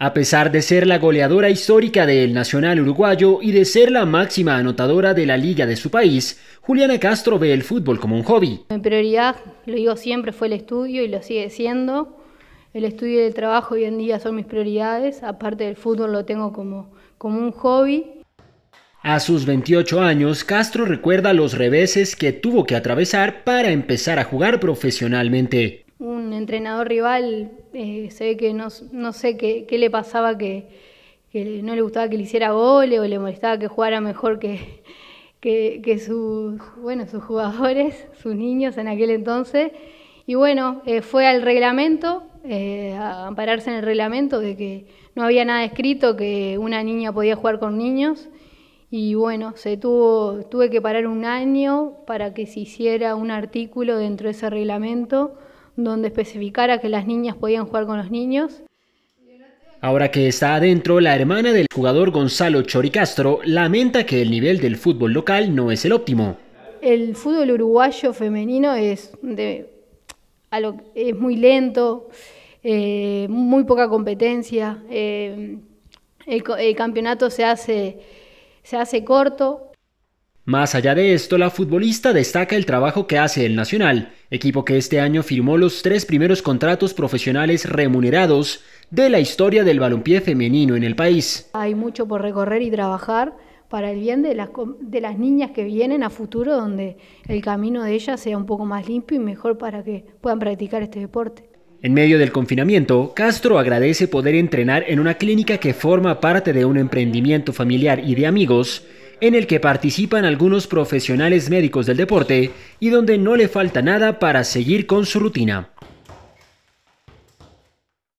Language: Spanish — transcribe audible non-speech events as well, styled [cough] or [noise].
A pesar de ser la goleadora histórica del Nacional uruguayo y de ser la máxima anotadora de la liga de su país, Juliana Castro ve el fútbol como un hobby. Mi prioridad, lo digo siempre, fue el estudio y lo sigue siendo. El estudio y el trabajo hoy en día son mis prioridades, aparte del fútbol lo tengo como, como un hobby. A sus 28 años, Castro recuerda los reveses que tuvo que atravesar para empezar a jugar profesionalmente un entrenador rival, eh, se ve que no, sé qué, le pasaba que, no le gustaba que le hiciera goles o le molestaba que jugara mejor que, [laughs] sus, bueno, jugadores, [laughs] sus niños en aquel entonces. Y bueno, eh, fue al reglamento, eh, a ampararse en el reglamento de que no había nada escrito que una niña podía jugar con niños. Y bueno, se tuve que parar un año para que se hiciera un artículo dentro de ese reglamento donde especificara que las niñas podían jugar con los niños. Ahora que está adentro, la hermana del jugador Gonzalo Choricastro lamenta que el nivel del fútbol local no es el óptimo. El fútbol uruguayo femenino es, es muy lento, eh, muy poca competencia, eh, el, campeonato se hace, se hace corto, más allá de esto, la futbolista destaca el trabajo que hace el Nacional, equipo que este año firmó los tres primeros contratos profesionales remunerados de la historia del balompié femenino en el país. Hay mucho por recorrer y trabajar para el bien de las, de las niñas que vienen a futuro, donde el camino de ellas sea un poco más limpio y mejor para que puedan practicar este deporte. En medio del confinamiento, Castro agradece poder entrenar en una clínica que forma parte de un emprendimiento familiar y de amigos en el que participan algunos profesionales médicos del deporte y donde no le falta nada para seguir con su rutina.